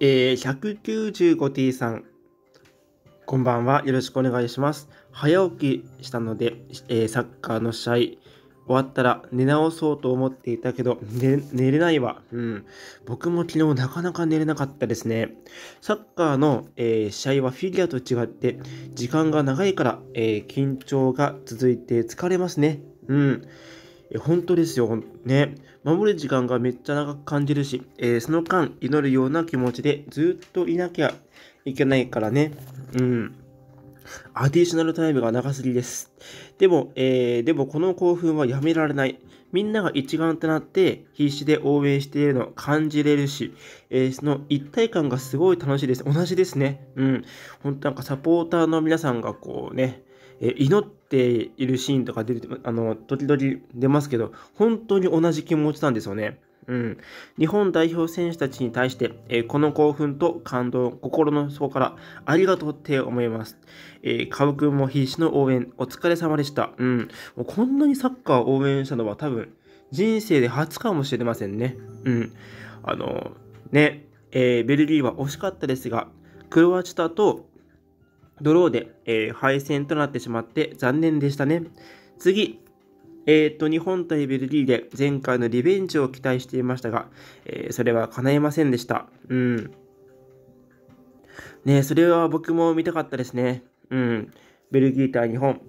えー、195t さん、こんばんは。よろしくお願いします。早起きしたので、えー、サッカーの試合終わったら寝直そうと思っていたけど、寝れないわ。うん。僕も昨日なかなか寝れなかったですね。サッカーの、えー、試合はフィギュアと違って時間が長いから、えー、緊張が続いて疲れますね。うん。え本当ですよ。ね。守る時間がめっちゃ長く感じるし、えー、その間祈るような気持ちでずっといなきゃいけないからね。うん。アディショナルタイムが長すぎです。でも、えー、でもこの興奮はやめられない。みんなが一丸となって必死で応援しているのを感じれるし、えー、その一体感がすごい楽しいです。同じですね。うん。本当なんかサポーターの皆さんがこうね、え祈っているシーンとか出るあの時々出ますけど本当に同じ気持ちなんですよね。うん、日本代表選手たちに対して、えー、この興奮と感動、心の底からありがとうって思います。えー、カくんも必死の応援、お疲れ様でした。うん、もうこんなにサッカーを応援したのは多分、人生で初かもしれませんね。うん。あの、ね、えー、ベルギーは惜しかったですが、クロアチアとドローで、えー、敗戦となってしまって残念でしたね。次、えーと、日本対ベルギーで前回のリベンジを期待していましたが、えー、それは叶いませんでした。うん。ねそれは僕も見たかったですね。うん。ベルギー対日本。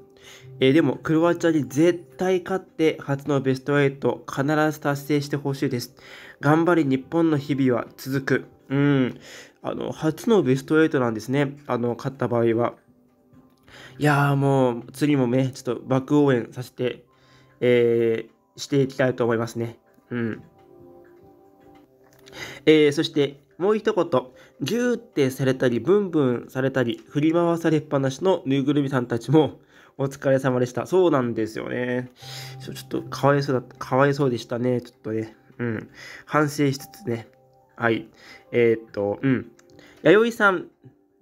えー、でも、クロアチアに絶対勝って初のベスト8必ず達成してほしいです。頑張り日本の日々は続く。うん。あの、初のベスト8なんですね。あの、勝った場合は。いやーもう、次もね、ちょっとバック応援させて、えー、していきたいと思いますね。うん。えー、そして、もう一言、ギューってされたり、ブンブンされたり、振り回されっぱなしのぬいぐるみさんたちも、お疲れ様でした。そうなんですよね。ちょっとかわいそうだった。かわいそうでしたね。ちょっとね。うん。反省しつつね。はい。えー、っと、うん。弥生さん、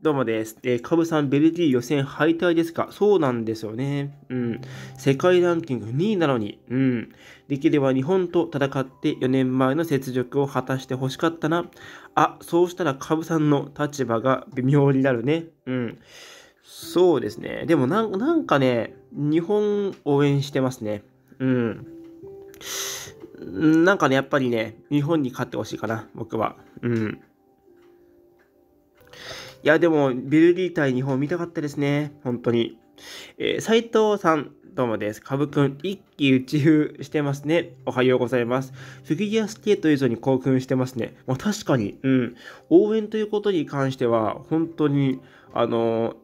どうもです。えー、カブさん、ベルギー予選敗退ですかそうなんですよね。うん。世界ランキング2位なのに、うん。できれば日本と戦って4年前の雪辱を果たしてほしかったな。あ、そうしたらカブさんの立場が微妙になるね。うん。そうですね。でもなんなんかね、日本応援してますね。うん。なんかね、やっぱりね、日本に勝ってほしいかな、僕は。うん。いや、でも、ベルギー対日本見たかったですね。本当に。えー、藤さん、どうもです。かぶくん、一気打ち風してますね。おはようございます。フィギュアスケート以上に興奮してますね。まあ、確かに、うん。応援ということに関しては、本当に、あのー、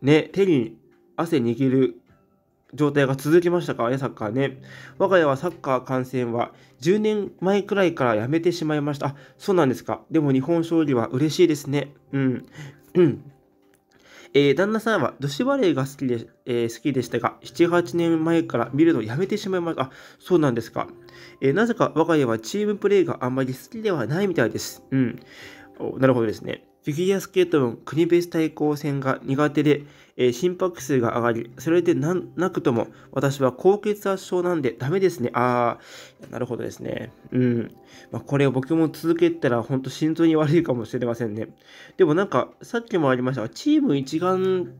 ね、手に汗握る状態が続きましたかね、サッカーね。我が家はサッカー観戦は10年前くらいからやめてしまいました。あ、そうなんですか。でも日本勝利は嬉しいですね。うん。えー、旦那さんは女子バレーが好きで,、えー、好きでしたが、7、8年前から見るのをやめてしまいました。あ、そうなんですか。えー、なぜか我が家はチームプレーがあんまり好きではないみたいです。うん。なるほどですね。フィギュアスケートの国別対抗戦が苦手で、えー、心拍数が上がり、それでななくとも、私は高血圧症なんでダメですね。ああ、なるほどですね。うん。まあ、これを僕も続けたら、本当心臓に悪いかもしれませんね。でもなんか、さっきもありましたが、チーム一丸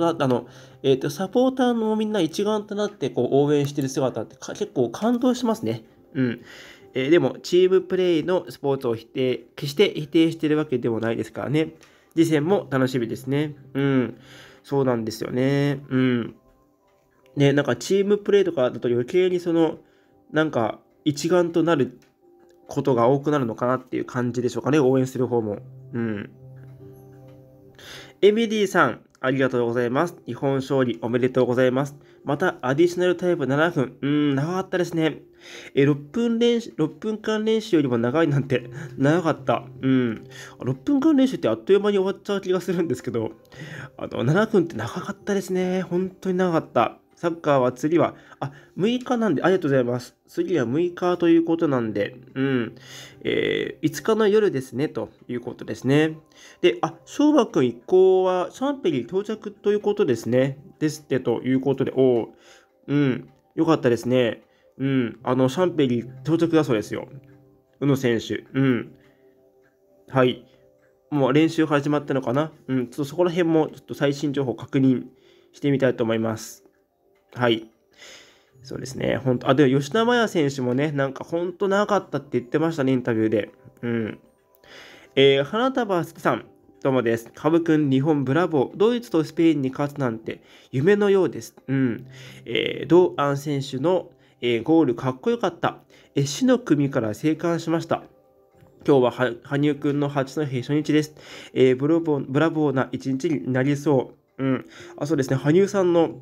あの、えっ、ー、と、サポーターのみんな一丸となってこう応援してる姿って結構感動しますね。うん。えー、でも、チームプレイのスポーツを否定、決して否定してるわけでもないですからね。次戦も楽しみですね。うん。そうなんですよね。うん。ね、なんかチームプレイとかだと余計にその、なんか一丸となることが多くなるのかなっていう感じでしょうかね、応援する方も。うん。エミディさん、ありがとうございます。日本勝利おめでとうございます。また、アディショナルタイム7分。うーん、長かったですね。え、6分練習、6分間練習よりも長いなんて、長かった。うん。6分間練習ってあっという間に終わっちゃう気がするんですけど、あの、7分って長かったですね。本当に長かった。サッカーは次は、あ、6日なんで、ありがとうございます。次は6日ということなんで、うん、えー、5日の夜ですね、ということですね。で、あ、翔馬くん一行はシャンペリ到着ということですね。ですって、ということで、おう、ん、よかったですね。うん、あの、シャンペリ到着だそうですよ。宇野選手、うん。はい。もう練習始まったのかなうん、ちょっとそこら辺もちょっと最新情報確認してみたいと思います。はい。そうですね。本当あ、で、吉田麻也選手もね、なんか本当なかったって言ってましたね、インタビューで。うん。えー、花束好きさん、どうもです。カブ君、日本ブラボー。ドイツとスペインに勝つなんて夢のようです。うん。えー、堂安選手の、えー、ゴールかっこよかった。えー、死の組から生還しました。今日は羽生くんの八戸初日です。えー、ブロボブラボーな一日になりそう。うん。あ、そうですね。羽生さんの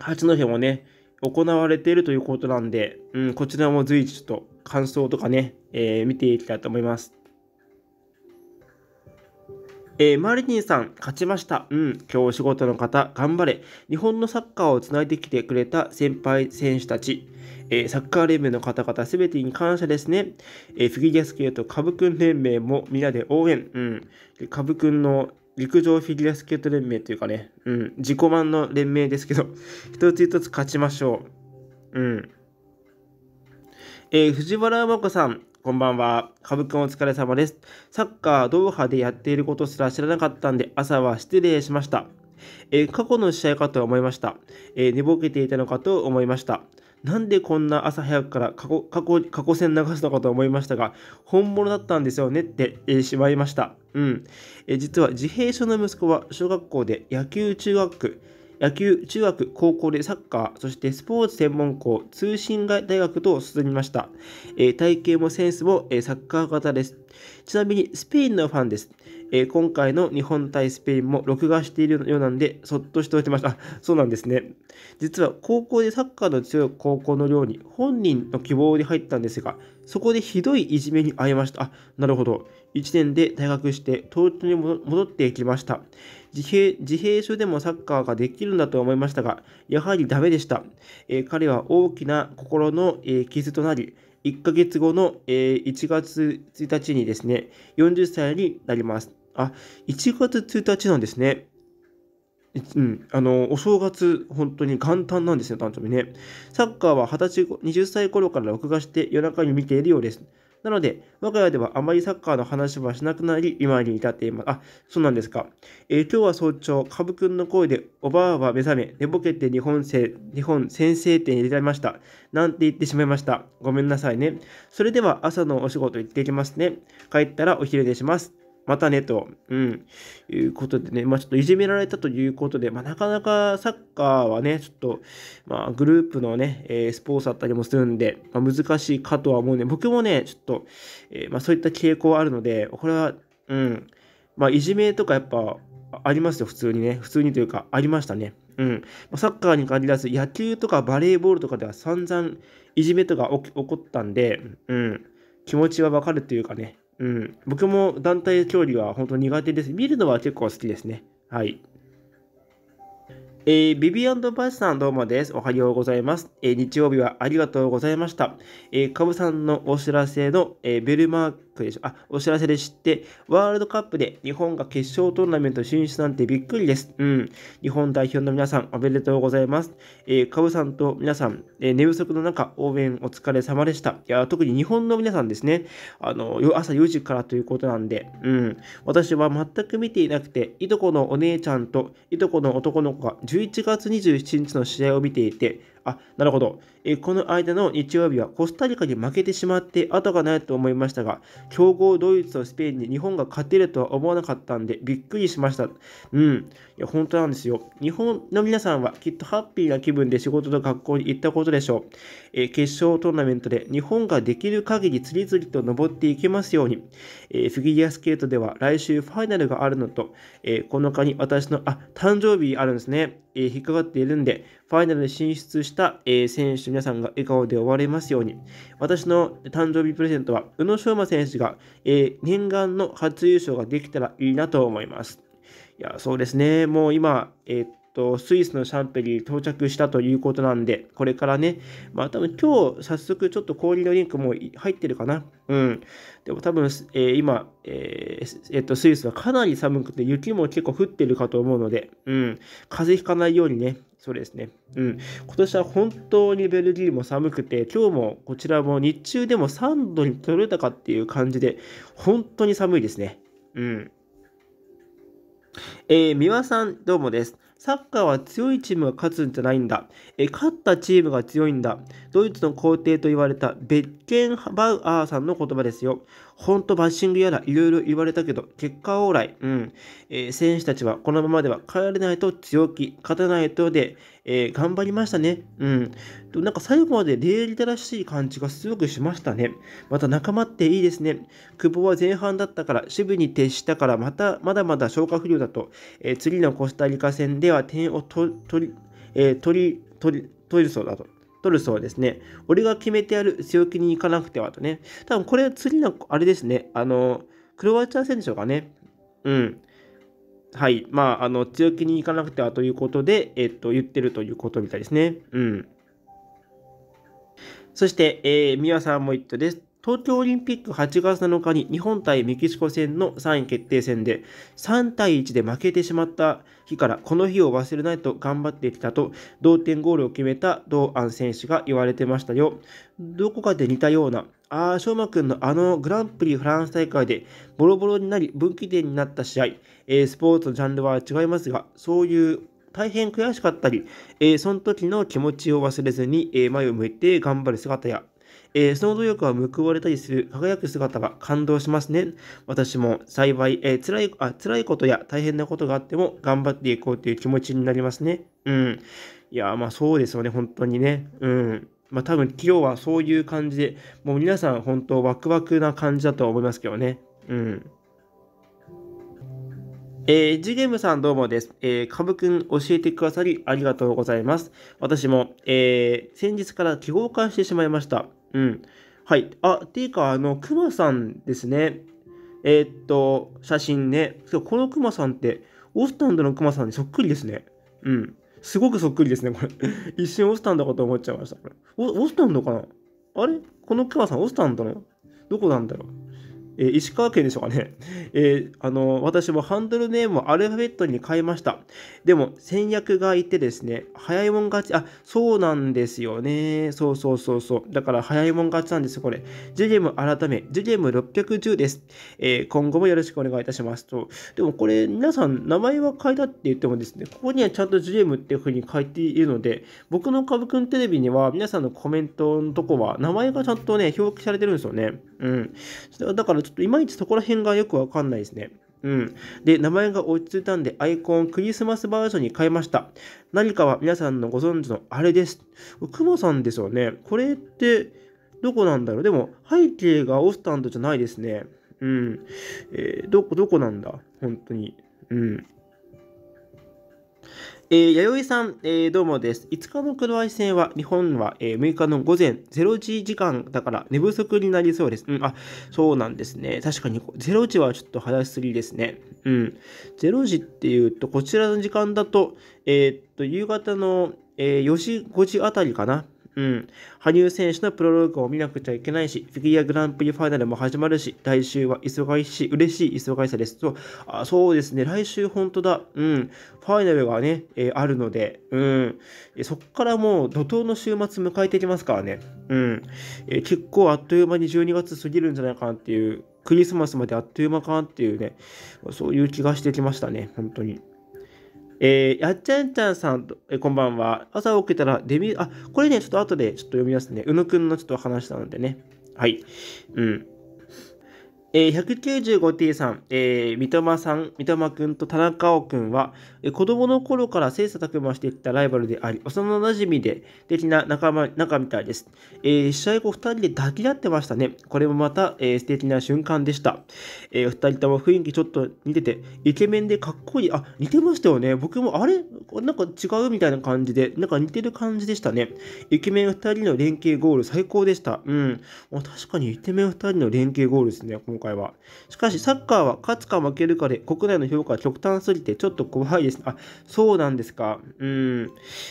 八戸もね、行われているということなんで、うん、こちらも随時ちょっと感想とかね、えー、見ていきたいと思います。えー、マリニンさん、勝ちました。うん、今日お仕事の方、頑張れ。日本のサッカーをつないできてくれた先輩選手たち、えー、サッカー連盟の方々すべてに感謝ですね。えー、フィギュアスケート、カブくん連盟も皆で応援。うん、カブくんの陸上フィギュアスケート連盟というかね、うん、自己満の連盟ですけど、一つ一つ勝ちましょう。うん。えー、藤原真子さん、こんばんは。かぶくんお疲れ様です。サッカー、ドーハでやっていることすら知らなかったんで、朝は失礼しました。えー、過去の試合かと思いました。えー、寝ぼけていたのかと思いました。なんでこんな朝早くから過去過去過去流すのかと思いましたが、本物だったんですよねって、えー、しまいました。うん。えー、実は自閉症の息子は小学校で野球中学野球、中学、高校でサッカー、そしてスポーツ専門校、通信大学と進みました。えー、体型もセンスも、えー、サッカー型です。ちなみにスペインのファンです。えー、今回の日本対スペインも録画しているようなんで、そっとしておいてました。そうなんですね。実は高校でサッカーの強い高校の寮に本人の希望で入ったんですが、そこでひどいいじめに遭いました。あ、なるほど。1年で退学して、東京に戻ってきました。自閉自閉症でもサッカーができるんだと思いましたが、やはりダメでした。えー、彼は大きな心の、えー、傷となり、1ヶ月後の、1月1日にですね、40歳になります。あ、1月1日なんですね。うん、あのお正月、本当に簡単なんですね、誕生日ね。サッカーは20歳20歳頃から録画して夜中に見ているようです。なので、我が家ではあまりサッカーの話はしなくなり、今に至っています。あ、そうなんですか。えー、今日は早朝、カブくんの声で、おばあは目覚め、寝ぼけて日本製、日本先生展に出られました。なんて言ってしまいました。ごめんなさいね。それでは朝のお仕事行ってきますね。帰ったらお昼寝します。またねと、うん、いうことでね、まあ、ちょっといじめられたということで、まあ、なかなかサッカーはね、ちょっと、まあ、グループのね、えー、スポーツだったりもするんで、まあ、難しいかとは思うね。僕もね、ちょっと、えー、まあ、そういった傾向あるので、これは、うん、まあ、いじめとかやっぱありますよ、普通にね。普通にというか、ありましたね。うん。サッカーに限らず、野球とかバレーボールとかでは散々いじめとか起こったんで、うん。気持ちはわかるというかね、うん、僕も団体競技は本当苦手です。見るのは結構好きですね。はい。えー、ビビアンドバスさんどうもです。おはようございます。えー、日曜日はありがとうございました。えー、カブさんのお知らせの、えー、ベルマークでしょ。あ、お知らせで知って、ワールドカップで日本が決勝トーナメント進出なんてびっくりです。うん。日本代表の皆さん、おめでとうございます。えー、カブさんと皆さん、えー、寝不足の中、応援お疲れ様でした。いや、特に日本の皆さんですね。あの、朝4時からということなんで、うん。私は全く見ていなくて、いとこのお姉ちゃんといとこの男の子が11月27日の試合を見ていて、あ、なるほど。えこの間の日曜日はコスタリカに負けてしまって後がないと思いましたが、強豪ドイツとスペインに日本が勝てるとは思わなかったんでびっくりしました。うん。いや、本当なんですよ。日本の皆さんはきっとハッピーな気分で仕事と学校に行ったことでしょう。え決勝トーナメントで日本ができる限り次々と登っていけますように。えフィギュアスケートでは来週ファイナルがあるのと、えの日に私の、あ、誕生日あるんですね。え引っかかっているんで、ファイナルに進出した、え選手皆さんが笑顔で終われますように。私の誕生日プレゼントは、宇野昌磨選手が、えー、念願の初優勝ができたらいいなと思います。いや、そうですね。もう今、えー、っと、スイスのシャンペリー到着したということなんで、これからね、まあ多分今日早速ちょっと氷のリンクも入ってるかな。うん。でも多分、えー、今、えー、えっと、スイスはかなり寒くて雪も結構降ってるかと思うので、うん。風邪ひかないようにね、それですね。うん。今年は本当にベルギーも寒くて、今日もこちらも日中でも3度に取れたかっていう感じで、本当に寒いですね。うん。えー、三輪さん、どうもです。サッカーは強いチームが勝つんじゃないんだ。え勝ったチームが強いんだ。ドイツの皇帝と言われたベッケンバウアーさんの言葉ですよ。ほんとバッシングやらいろいろ言われたけど、結果往来、うん、えー、選手たちはこのままでは帰れないと強気、勝たないとで、えー、頑張りましたね。うん。なんか最後まで礼儀正しい感じがすごくしましたね。また仲間っていいですね。久保は前半だったから、守備に徹したから、また、まだまだ消化不良だと、えー、次のコスタリカ戦では点を取り、え取り、取り、取るそうだと。取るそうですね。俺が決めてやる強気に行かなくてはとね。多分これ次の、あれですね。あの、クロアチア戦でしょうかね。うん。はい。まあ、あの、強気に行かなくてはということで、えっと、言ってるということみたいですね。うん。そして、えー、三輪さんも言ったです。東京オリンピック8月7日に日本対メキシコ戦の3位決定戦で3対1で負けてしまった日からこの日を忘れないと頑張ってきたと同点ゴールを決めた堂安選手が言われてましたよ。どこかで似たような、ああ、翔馬くんのあのグランプリフランス大会でボロボロになり分岐点になった試合、えー、スポーツのジャンルは違いますが、そういう大変悔しかったり、えー、その時の気持ちを忘れずに、えー、前を向いて頑張る姿や、えー、その努力は報われたりする輝く姿は感動しますね。私も幸い、えー、辛いあ辛いことや大変なことがあっても頑張っていこうという気持ちになりますね。うん。いや、まあそうですよね、本当にね。うん。まあ多分今日はそういう感じで、もう皆さん本当ワクワクな感じだと思いますけどね。うん。えー、ジゲムさんどうもです。えー、かぶくん教えてくださりありがとうございます。私も、えー、先日から記号化してしまいました。うん。はい。あ、っていうか、あの、クマさんですね。えー、っと、写真ね。このクマさんって、オスタンドのクマさんにそっくりですね。うん。すごくそっくりですね、これ。一瞬オスタンドかと思っちゃいました。オスタンドかなあれこのクマさん、オスタンドのどこなんだろうえー、石川県でしょうかね、えー、あの私もハンドルネームをアルファベットに変えました。でも、戦略がいてですね、早いもん勝ち、あ、そうなんですよね。そうそうそうそう。だから、早いもん勝ちなんですよ、これ。ジュゲム改め、ジュゲム610です、えー、今後もよろしくお願いいたしますと。でも、これ、皆さん、名前は変えたって言ってもですね、ここにはちゃんとジュゲムっていうふうに書いているので、僕の株くんテレビには、皆さんのコメントのとこは、名前がちゃんとね、表記されてるんですよね。うん。だから、の、ちょっといまいちそこら辺がよくわかんないですね。うん。で、名前が落ち着いたんで、アイコンクリスマスバージョンに変えました。何かは皆さんのご存知のあれです。クマさんですよね。これって、どこなんだろうでも、背景がオスタンドじゃないですね。うん。えー、どこ、どこなんだ本当に。うん。えー、弥生さん、えー、どうもです。5日のクロア戦は、日本は、えー、6日の午前0時時間だから寝不足になりそうです。うん、あ、そうなんですね。確かに0時はちょっと早すぎですね。うん。0時っていうと、こちらの時間だと、えー、っと、夕方の、えー、4時、5時あたりかな。うん。羽生選手のプロローグを見なくちゃいけないし、フィギュアグランプリファイナルも始まるし、来週は忙しい、嬉しい忙しさですと、あそうですね、来週本当だ、うん。ファイナルがね、えー、あるので、うん。そこからもう怒涛の週末迎えていきますからね、うん。えー、結構あっという間に12月過ぎるんじゃないかなっていう、クリスマスまであっという間かなっていうね、そういう気がしてきましたね、本当に。えー、やっちゃんちゃんさんと、えー、こんばんは。朝起きたらデビュー、あ、これね、ちょっと後でちょっと読みますね。うぬくんのちょっと話したのでね。はい。うん。えー、195T さん、えー、三笘さん、三笘くんと田中尾くんは、えー、子供の頃から切磋琢磨してきたライバルであり、幼馴染みで、的な仲間、仲みたいです。えー、試合後2人で抱き合ってましたね。これもまた、えー、素敵な瞬間でした。えー、2人とも雰囲気ちょっと似てて、イケメンでかっこいい。あ、似てましたよね。僕も、あれなんか違うみたいな感じで、なんか似てる感じでしたね。イケメン2人の連携ゴール最高でした。うん。確かにイケメン2人の連携ゴールですね。回は。しかし、サッカーは勝つか負けるかで国内の評価は極端すぎてちょっと怖いです。あ、そうなんですか。うん。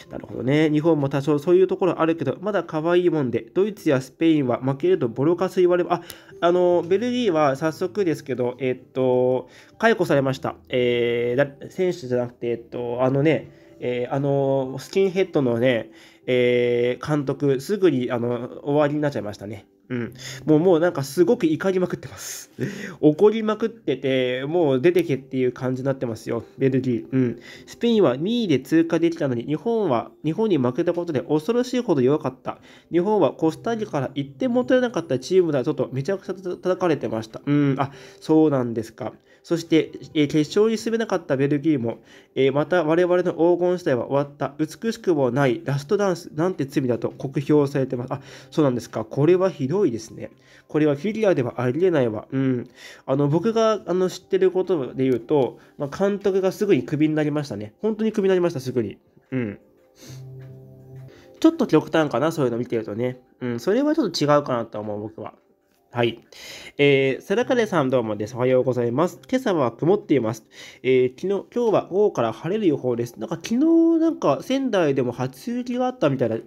なるほどね。日本も多少そういうところあるけど、まだ可愛いもんで、ドイツやスペインは負けるとボロカス言われば、あ、あの、ベルギーは早速ですけど、えっと、解雇されました。えー、選手じゃなくて、えっと、あのね、えー、あの、スキンヘッドのね、えー、監督、すぐにあの終わりになっちゃいましたね。うん、もうもうなんかすごく怒りまくってます。怒りまくってて、もう出てけっていう感じになってますよ、ベルギー。うん。スペインは2位で通過できたのに、日本は、日本に負けたことで恐ろしいほど弱かった。日本はコスタリカから1点も取れなかったチームだぞとめちゃくちゃ叩かれてました。うん、あ、そうなんですか。そして、え決勝に進めなかったベルギーも、えまた我々の黄金時代は終わった、美しくもないラストダンスなんて罪だと酷評されてます。あ、そうなんですか。これはひどいですね。これはフィギュアではありえないわ。うん。あの、僕があの知ってることで言うと、まあ、監督がすぐにクビになりましたね。本当にクビになりました、すぐに。うん。ちょっと極端かな、そういうの見てるとね。うん、それはちょっと違うかなと思う、僕は。はい。えー、かねさんどうもです。おはようございます。今朝は曇っています。えー、昨日、今日は午後から晴れる予報です。なんか昨日なんか仙台でも初雪があったみたい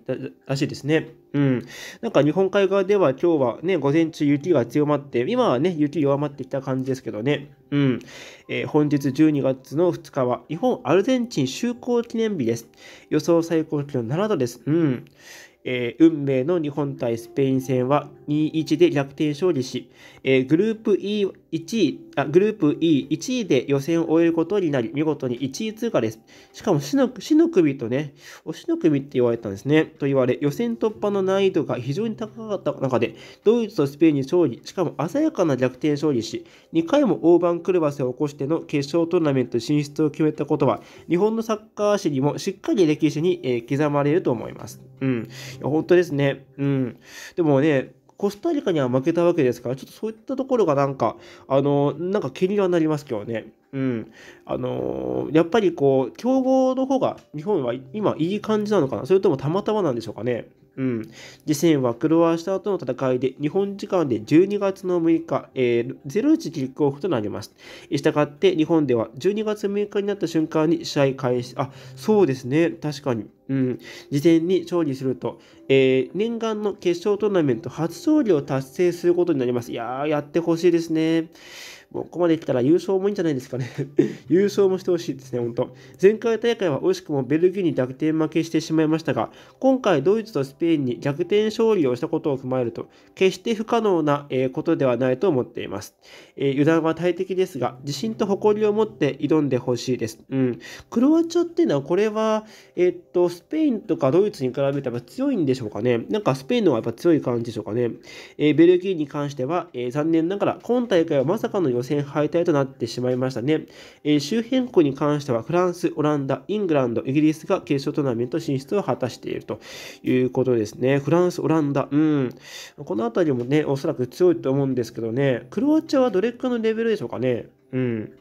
らしいですね。うん。なんか日本海側では今日はね、午前中雪が強まって、今はね、雪弱まってきた感じですけどね。うん。えー、本日12月の2日は日本アルゼンチン就航記念日です。予想最高気温7度です。うん。えー、運命の日本対スペイン戦は2-1で逆転勝利し、えー、グループ E1 位あ、グループ E1 位で予選を終えることになり、見事に1位通過です。しかも死の、死の首とね、お死の首って言われたんですね。と言われ、予選突破の難易度が非常に高かった中で、ドイツとスペインに勝利、しかも鮮やかな逆転勝利し、2回も大盤狂わせを起こしての決勝トーナメント進出を決めたことは、日本のサッカー史にもしっかり歴史に、えー、刻まれると思います。うん。いや本当ですね。うん。でもね、コスタリカには負けたわけですから、ちょっとそういったところがなんか、あのなんか気にはなりますけどね。うん。あのやっぱりこう、強豪の方が日本は今いい感じなのかなそれともたまたまなんでしょうかね。うん、次戦はクロアチアとの戦いで日本時間で12月の6日、えー、0時キックオフとなります。したがって日本では12月6日になった瞬間に試合開始、あそうですね、確かに。うん、事前に勝利すると、えー、念願の決勝トーナメント初勝利を達成することになります。いやー、やってほしいですね。もうここまで来たら優勝もいいんじゃないですかね 優勝もしてほしいですね、本当。前回大会は惜しくもベルギーに逆転負けしてしまいましたが、今回ドイツとスペインに逆転勝利をしたことを踏まえると、決して不可能なことではないと思っています。え油断は大敵ですが、自信と誇りを持って挑んでほしいです。うん。クロアチアっていうのは、これは、えっと、スペインとかドイツに比べてら強いんでしょうかね。なんかスペインの方がやっぱ強い感じでしょうかね。えベルギーに関しては、え残念ながら、今大会はまさかの予選敗退となってしまいましたね。えー、周辺国に関してはフランス、オランダ、イングランド、イギリスが決勝トーナメント進出を果たしているということですね。フランス、オランダ、うん。この辺りもね、おそらく強いと思うんですけどね、クロアチアはどれくらいのレベルでしょうかね。うん。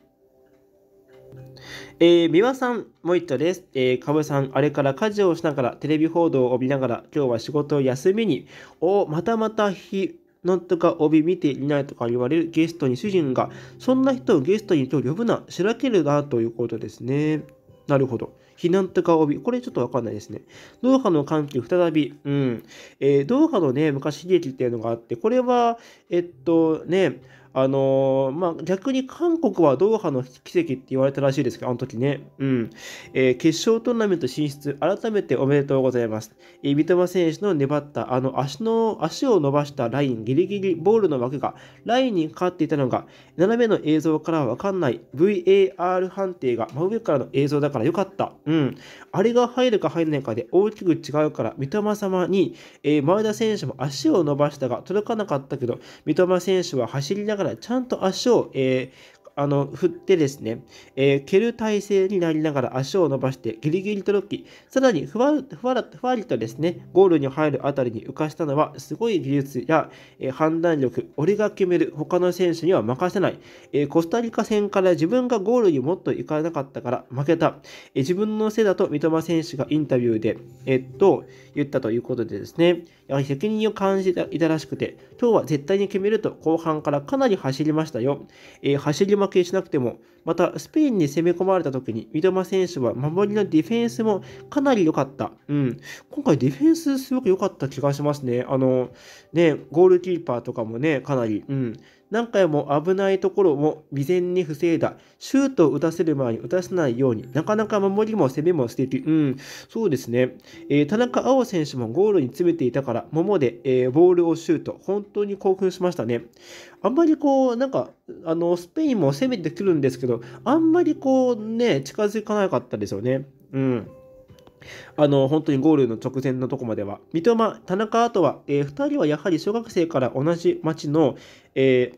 えー、美輪さん、もう一度です。えー、かぶさん、あれから家事をしながら、テレビ報道を見ながら、今日は仕事を休みに、おまたまた日、なんとか帯見ていないとか言われるゲストに主人が、そんな人をゲストに今日呼ぶな、しらけるなということですね。なるほど。避難とか帯。これちょっとわかんないですね。ドーハの歓喜再び。うん。えー、ドーハのね、昔悲劇っていうのがあって、これは、えっとね、あのー、まあ、逆に韓国はドーハの奇跡って言われたらしいですけど、あの時ね。うん。えー、決勝トーナメント進出、改めておめでとうございます。えー、三笘選手の粘った、あの、足の、足を伸ばしたライン、ギリギリボールの枠が、ラインにかかっていたのが、斜めの映像からはわかんない VAR 判定が真上からの映像だからよかった。うん。あれが入るか入らないかで大きく違うから、三笘様に、え前田選手も足を伸ばしたが、届かなかったけど、三笘選手は走りながらからちゃんと足を、えー、あの振ってですね、えー、蹴る体勢になりながら足を伸ばしてギリギリとロッキー、さらにふわふわふわりとですね、ゴールに入るあたりに浮かしたのは、すごい技術や、えー、判断力、俺が決める、他の選手には任せない、えー、コスタリカ戦から自分がゴールにもっと行かなかったから負けた、え自分のせいだと三笘選手がインタビューで、えっと言ったということでですね、やはり責任を感じていたらしくて、今日は絶対に決めると後半からかなり走りましたよ。え走り負けしなくてもまた、スペインに攻め込まれた時に、三笘選手は守りのディフェンスもかなり良かった。うん。今回ディフェンスすごく良かった気がしますね。あの、ね、ゴールキーパーとかもね、かなり、うん。何回も危ないところを未然に防いだ。シュートを打たせる前に打たせないように、なかなか守りも攻めも素敵。うん、そうですね。えー、田中碧選手もゴールに詰めていたから、ももで、えー、ボールをシュート。本当に興奮しましたね。あんまりこう、なんか、あの、スペインも攻めてくるんですけど、ど、あんまりこうね、近づかなかったですよね。うん。あの本当にゴールの直前のとこまでは。三笘、田中あとは、えー、2人はやはり小学生から同じ町の、え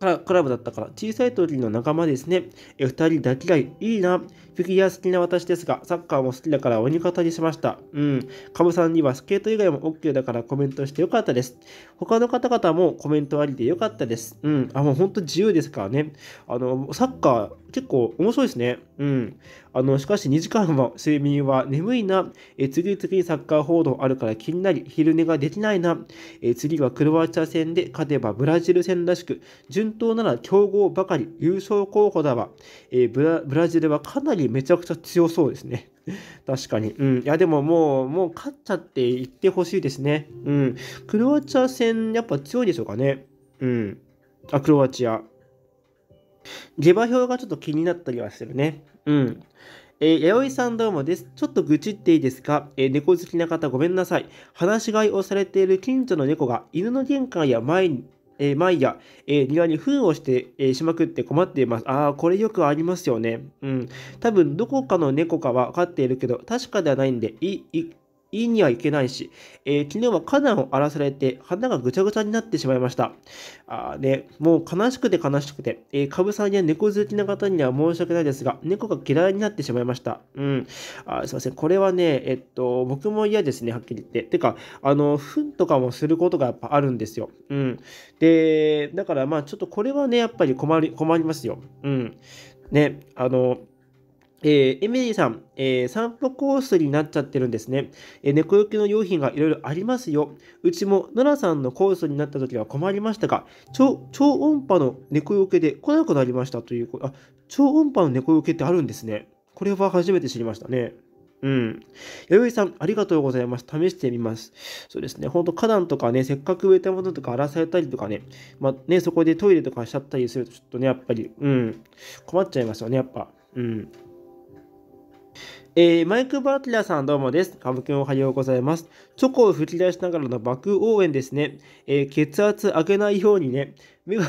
ー、クラブだったから、小さい時の仲間ですね。えー、2人抱き合い、いいな。ュア好きな私ですが、サッカーも好きだから鬼方にしました。うん。カブさんにはスケート以外も OK だからコメントしてよかったです。他の方々もコメントありでよかったです。うん。あ、もうほんと自由ですからね。あの、サッカー、結構面白いですね。うん。あの、しかし2時間も睡眠は眠いな。え次々サッカー報道あるから気になり、昼寝ができないな。え次はクロアチア戦で勝てばブラジル戦らしく、順当なら強豪ばかり優勝候補だわ。えブラジルはかなりめちゃくちゃ強そうですね。確かに。うん。いや、でももう、もう勝っちゃって言ってほしいですね。うん。クロアチア戦、やっぱ強いでしょうかね。うん。あ、クロアチア。下馬評がちょっと気になったりはしてるね。うん。えー、弥生さんどうもです。ちょっと愚痴っていいですか、えー、猫好きな方ごめんなさい。話し飼いをされている近所の猫が犬の玄関や前にえー、毎夜、えー、庭に糞をして、えー、しまくって困っています。ああ、これよくありますよね。うん。多分、どこかの猫かは分かっているけど、確かではないんで、い、い、いいには行けないし、えー、昨日は花壇を荒らされて花がぐちゃぐちゃになってしまいました。あね、もう悲しくて悲しくて、えー、株さんや猫好きな方には申し訳ないですが、猫が嫌いになってしまいました。うん。あすいません。これはね、えっと、僕も嫌ですね、はっきり言って。てか、あの、糞とかもすることがやっぱあるんですよ。うん。で、だからまあちょっとこれはね、やっぱり困り、困りますよ。うん。ね、あの、えー、エミリーさん、えー、散歩コースになっちゃってるんですね。えー、猫よけの用品がいろいろありますよ。うちもノ良さんのコースになった時は困りましたが、超超音波の猫よけで来なくなりましたということ、あ、超音波の猫よけってあるんですね。これは初めて知りましたね。うん。弥生さん、ありがとうございます。試してみます。そうですね。ほんと花壇とかね、せっかく植えたものとか荒らされたりとかね、まあ、ね、そこでトイレとかしちゃったりすると、ちょっとね、やっぱり、うん、困っちゃいますよね、やっぱ。うん。えー、マイク・バートラーさんどうもです。ハム君おはようございます。チョコを吹き出しながらの爆応援ですね。えー、血圧上げないようにね、メガ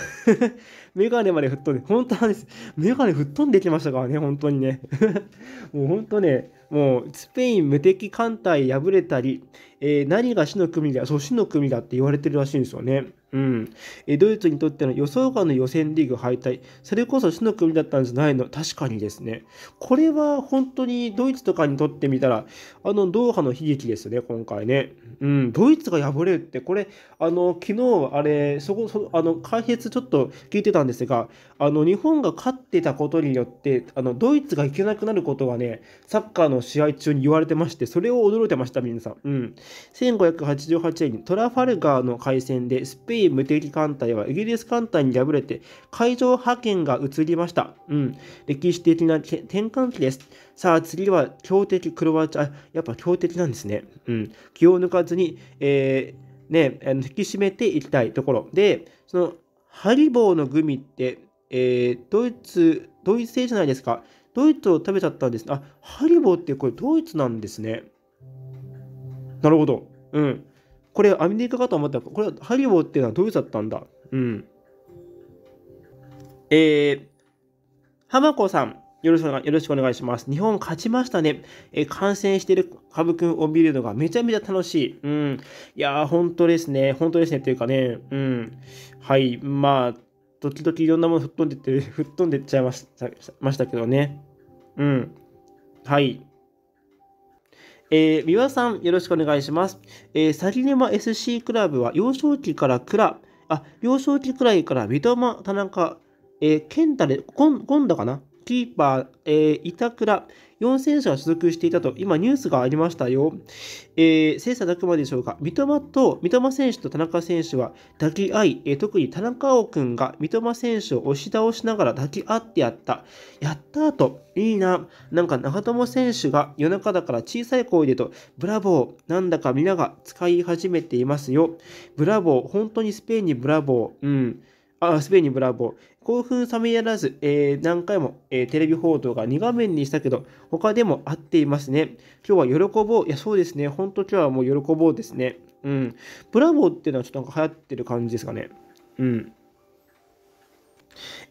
メガネまで吹っ飛んで、本当なんです。メガネ吹っ飛んできましたからね、本当にね。もう本当ね、もうスペイン無敵艦隊敗れたり、えー、何が死の組だ、そう死の組だって言われてるらしいんですよね。うん、えドイツにとっての予想外の予選リーグ敗退、それこそ死の組だったんじゃないの、確かにですね、これは本当にドイツとかにとってみたら、あのドーハの悲劇ですよね、今回ね。うん、ドイツが敗れるって、これ、あの昨日、あれ、そこそあの解説ちょっと聞いてたんですが、あの、日本が勝ってたことによって、あの、ドイツがいけなくなることはね、サッカーの試合中に言われてまして、それを驚いてました、皆さん。うん。1588年、トラファルガーの海戦で、スペイン無敵艦隊はイギリス艦隊に敗れて、海上派遣が移りました。うん。歴史的な転換期です。さあ、次は強敵クロアチア、やっぱ強敵なんですね。うん。気を抜かずに、えー、ね、引き締めていきたいところで、そのハリボーのグミってえー、ドイツ、ドイツ製じゃないですか。ドイツを食べちゃったんです。あ、ハリボーってこれドイツなんですね。なるほど。うん。これアメリカかと思ったら、これはハリボーっていうのはドイツだったんだ。うん。えー、浜子さん。よろしくよろしくお願いします。日本勝ちましたね。え感染してるブくんを見るのがめちゃめちゃ楽しい。うん。いやー、本当ですね。本当ですね。というかね。うん。はい。まあ、時々いろんなもの吹っ飛んでって、吹っ飛んでっちゃいましたましたけどね。うん。はい。えー、美輪さん、よろしくお願いします。えー、サギネマ SC クラブは幼少期からクラ、あ、幼少期くらいから三笘、田中、えー、健太で、今度かなキーパー、えー、板倉、4選手が所属していたと、今ニュースがありましたよ。えー、精査だくまでしょうか。三笘と、三笘選手と田中選手は抱き合い、えー、特に田中碧んが三笘選手を押し倒しながら抱き合ってやった。やったと、いいな。なんか長友選手が夜中だから小さい声でと、ブラボー、なんだか皆が使い始めていますよ。ブラボー、本当にスペインにブラボー。うん。あスペインにブラボー。興奮冷めやらず、えー、何回も、えー、テレビ報道が2画面にしたけど、他でも合っていますね。今日は喜ぼう。いや、そうですね。本当今日はもう喜ぼうですね。うん。ブラボーっていうのはちょっとなんか流行ってる感じですかね。うん。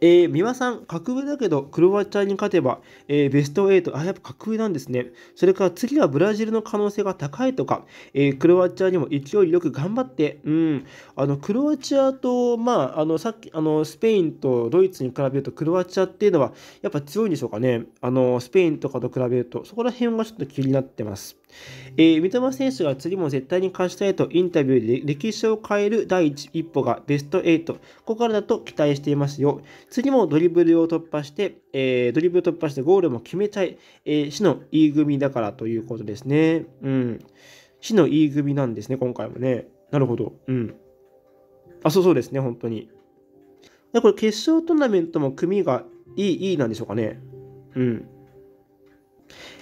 えー、輪さん、格上だけど、クロアチアに勝てば、えー、ベスト8、あ、やっぱ格上なんですね。それから次はブラジルの可能性が高いとか、えー、クロアチアにも勢いよく頑張って、うん、あの、クロアチアと、まあ、あの、さっき、あの、スペインとドイツに比べると、クロアチアっていうのは、やっぱ強いんでしょうかね。あの、スペインとかと比べると、そこら辺はちょっと気になってます。えー、三笘選手が次も絶対に勝ちたいとインタビューで歴史を変える第一歩がベスト8、ここからだと期待していますよ。次もドリブルを突破して、えー、ドリブル突破してゴールも決めたい、えー、死の E 組だからということですね。うん。死の E 組なんですね、今回もね。なるほど。うん。あ、そうそうですね、本当に。これ決勝トーナメントも組が E、E なんでしょうかね。うん。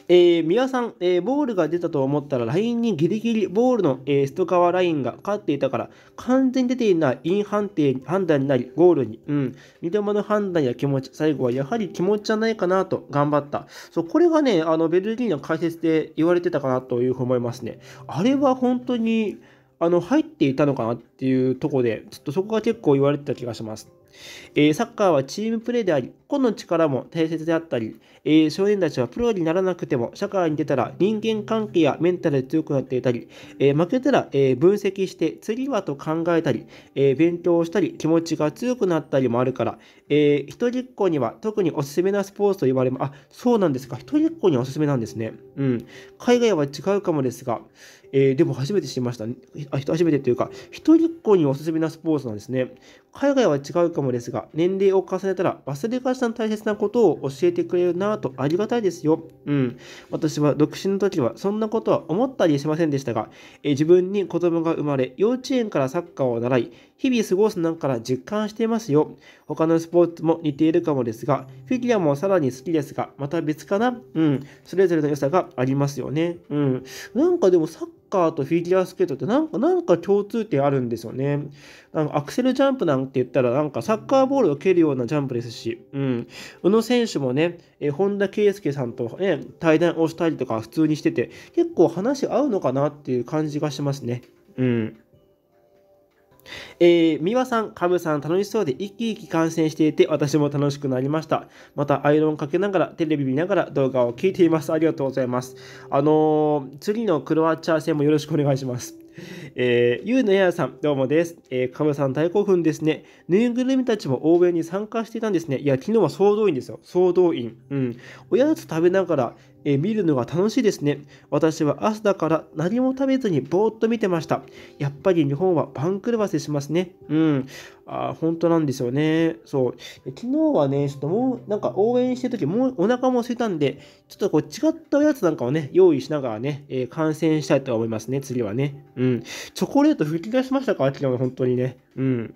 えー、三輪さん、えー、ボールが出たと思ったら、ラインにギリギリボールの、えー、ストカワラインがかかっていたから、完全に出ていないイン判定判断になり、ゴールに、うん、三笘の判断や気持ち、最後はやはり気持ちじゃないかなと頑張った。そう、これがね、あのベルギーの解説で言われてたかなというふうに思いますね。あれは本当にあの入っていたのかなっていうところで、ちょっとそこが結構言われてた気がします。えー、サッカーはチームプレーであり、個の力も大切であったり、えー、少年たちはプロにならなくても社会に出たら人間関係やメンタルで強くなっていたり、えー、負けたら、えー、分析して次はと考えたり、え勉強したり気持ちが強くなったりもあるから、えー、一人っ子には特におすすめなスポーツと言われます。あ、そうなんですか。一人っ子にはおすすめなんですね。うん。海外は違うかもですが、えー、でも初めて知りました、あ初めてというか、一人っ子におすすめなスポーツなんですね。海外は違うかもですが、年齢を重ねたら忘れがちさん大切なことを教えてくれるなぁとありがたいですよ。うん。私は独身の時はそんなことは思ったりしませんでしたが、え自分に子供が生まれ、幼稚園からサッカーを習い、日々過ごすなんから実感していますよ。他のスポーツも似ているかもですが、フィギュアもさらに好きですが、また別かなうん。それぞれの良さがありますよね。うん。なんかでもサッカーとフィギュアスケートってなんか、なんか共通点あるんですよね。なんかアクセルジャンプなんて言ったら、なんかサッカーボールを蹴るようなジャンプですし、うん。宇野選手もね、え本田圭佑さんと、ね、対談をしたりとか普通にしてて、結構話合うのかなっていう感じがしますね。うん。えー、美和さん、カムさん楽しそうで生き生き観戦していて私も楽しくなりました。またアイロンかけながらテレビ見ながら動画を聞いています。ありがとうございます。あのー、次のクロアチア戦もよろしくお願いします。えー、ゆうのややさん、どうもです。えー、カさん大興奮ですね。ぬいぐるみたちも応援に参加していたんですね。いや、昨日は総動員ですよ。総動員。うん。おやつ食べながら、えー、見るのが楽しいですね。私は朝だから何も食べずにぼーっと見てました。やっぱり日本は番狂わせしますね。うん。あ本当なんですよね。そう。昨日はね、ちょっともう、なんか応援してる時もうお腹も空いたんで、ちょっとこう違ったやつなんかをね、用意しながらね、えー、観戦したいと思いますね、次はね。うん。チョコレート吹き出しましたか昨日の本当にね。うん。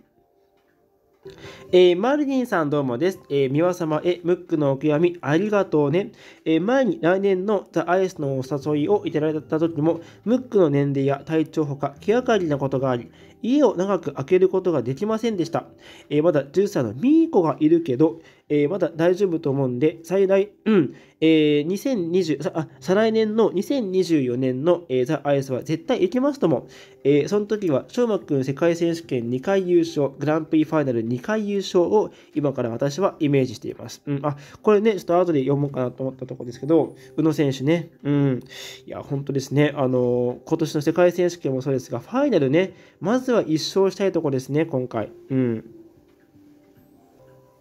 えー、マルディンさんどうもです。えー、三様へムックのお悔やみありがとうね。えー、前に来年のザ・アイスのお誘いをいただいた時も、ムックの年齢や体調ほか気がかりなことがあり、家を長く開けることができませんでした。えまだ1歳のミーコがいるけど、えー、まだ大丈夫と思うんで、最大、うん、えー、2020あ、再来年の2024年の、えー、ザ・アイスは絶対行けますとも、えー、その時は、翔馬くん世界選手権2回優勝、グランプリファイナル2回優勝を今から私はイメージしています。うん、あ、これね、ちょっと後で読もうかなと思ったところですけど、宇野選手ね、うん、いや、本当ですね、あの今年の世界選手権もそうですが、ファイナルね、まずは1勝したいところですね、今回。うん。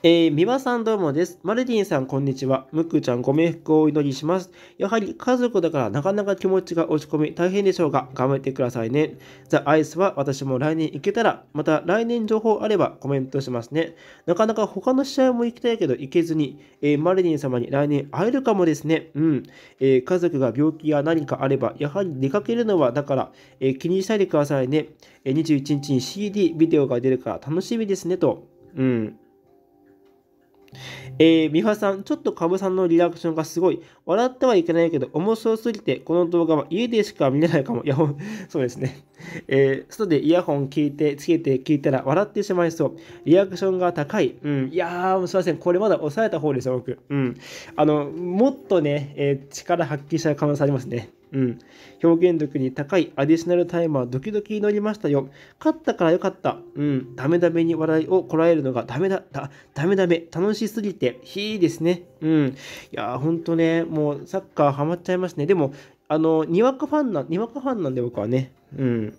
えー、美和さんどうもです。マルディンさんこんにちは。ムックちゃんご冥福をお祈りします。やはり家族だからなかなか気持ちが落ち込み大変でしょうが、頑張ってくださいね。ザ・アイスは私も来年行けたら、また来年情報あればコメントしますね。なかなか他の試合も行きたいけど行けずに、えー、マルディン様に来年会えるかもですね。うん、えー、家族が病気や何かあれば、やはり出かけるのはだから、え気にしないでくださいね。え21日に CD、ビデオが出るから楽しみですねと。うん。えー、美穂さん、ちょっとかぶさんのリアクションがすごい。笑ってはいけないけど、面白すぎて、この動画は家でしか見れないかも。いや、そうですね。えー、外でイヤホン聞いて、つけて聞いたら笑ってしまいそう。リアクションが高い。うん。いやー、すいません。これまだ抑えた方ですよ、僕。うん。あの、もっとね、えー、力発揮した可能性ありますね。うん。表現力に高いアディショナルタイムはドキドキ乗りましたよ。勝ったからよかった。うん。ダメダメに笑いをこらえるのがダメだ、だ、ダメダメ。楽しすぎて、ひーですね。うん。いやほんとね、もうサッカーハマっちゃいますね。でも、あの、にわかファンな、にわかファンなんで僕はね。うん。